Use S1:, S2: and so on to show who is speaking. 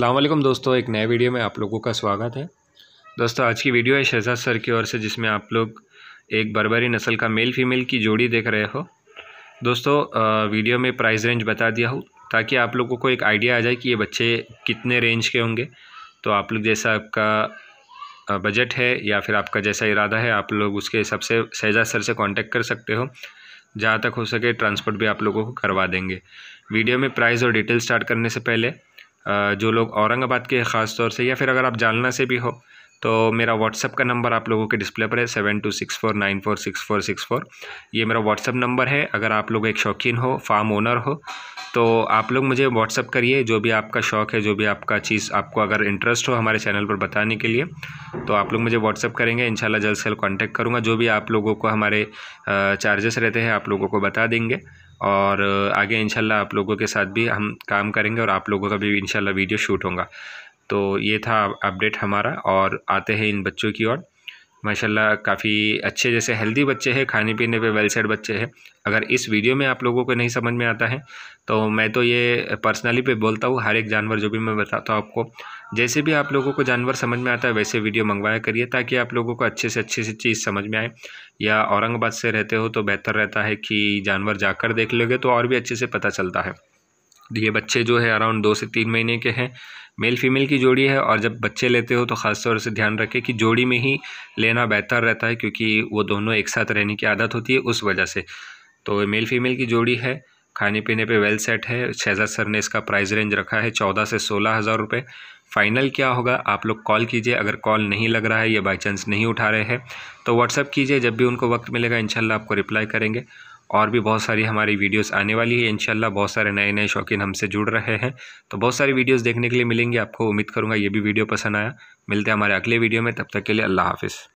S1: अल्लाम दोस्तों एक नए वीडियो में आप लोगों का स्वागत है दोस्तों आज की वीडियो है शहजाद सर की ओर से जिसमें आप लोग एक बरबरी नस्ल का मेल फीमेल की जोड़ी देख रहे हो दोस्तों वीडियो में प्राइस रेंज बता दिया हूँ ताकि आप लोगों को एक आइडिया आ जाए कि ये बच्चे कितने रेंज के होंगे तो आप लोग जैसा आपका बजट है या फिर आपका जैसा इरादा है आप लोग उसके हिसाब से शहजाद सर से कॉन्टेक्ट कर सकते हो जहाँ तक हो सके ट्रांसपोर्ट भी आप लोगों को करवा देंगे वीडियो में प्राइस और डिटेल स्टार्ट करने से पहले जो लोग औरंगाबाद के ख़ास तौर से या फिर अगर आप जालना से भी हो तो मेरा व्हाट्सअप का नंबर आप लोगों के डिस्प्ले पर है seven two six four nine four six four six four ये मेरा व्हाट्सअप नंबर है अगर आप लोग एक शौकीन हो फार्म ओनर हो तो आप लोग मुझे व्हाट्सअप करिए जो भी आपका शौक़ है जो भी आपका चीज़ आपको अगर इंटरेस्ट हो हमारे चैनल पर बताने के लिए तो आप लोग मुझे व्हाट्सअप करेंगे इन जल्द से जल्द कॉन्टैक्ट करूँगा जो भी आप लोगों को हमारे चार्जेस रहते हैं आप लोगों को बता देंगे और आगे इनशाला आप लोगों के साथ भी हम काम करेंगे और आप लोगों का भी इंशाल्लाह वीडियो शूट होगा तो ये था अपडेट हमारा और आते हैं इन बच्चों की ओर माशाल्लाह काफ़ी अच्छे जैसे हेल्दी बच्चे हैं खाने पीने पे वेल सेट बच्चे हैं अगर इस वीडियो में आप लोगों को नहीं समझ में आता है तो मैं तो ये पर्सनली पे बोलता हूँ हर एक जानवर जो भी मैं बताता हूँ आपको जैसे भी आप लोगों को जानवर समझ में आता है वैसे वीडियो मंगवाया करिए ताकि आप लोगों को अच्छे से अच्छी सी चीज़ समझ में आए या औरंगाबाद से रहते हो तो बेहतर रहता है कि जानवर जाकर देख लोगे तो और भी अच्छे से पता चलता है ये बच्चे जो है अराउंड दो से तीन महीने के हैं मेल फीमेल की जोड़ी है और जब बच्चे लेते हो तो ख़ास तौर से ध्यान रखें कि जोड़ी में ही लेना बेहतर रहता है क्योंकि वो दोनों एक साथ रहने की आदत होती है उस वजह से तो मेल फीमेल की जोड़ी है खाने पीने पे वेल सेट है शहजाद सर ने इसका प्राइस रेंज रखा है चौदह से सोलह हज़ार रुपये फाइनल क्या होगा आप लोग कॉल कीजिए अगर कॉल नहीं लग रहा है या बाई चांस नहीं उठा रहे हैं तो व्हाट्सअप कीजिए जब भी उनको वक्त मिलेगा इंशाल्लाह आपको रिप्लाई करेंगे और भी बहुत सारी हमारी वीडियोस आने वाली है इंशाल्लाह बहुत सारे नए नए शौकीन हमसे जुड़ रहे हैं तो बहुत सारी वीडियोस देखने के लिए मिलेंगे आपको उम्मीद करूँगा ये भी वीडियो पसंद आया मिलते हैं हमारे अगले वीडियो में तब तक के लिए अल्लाह हाफिज़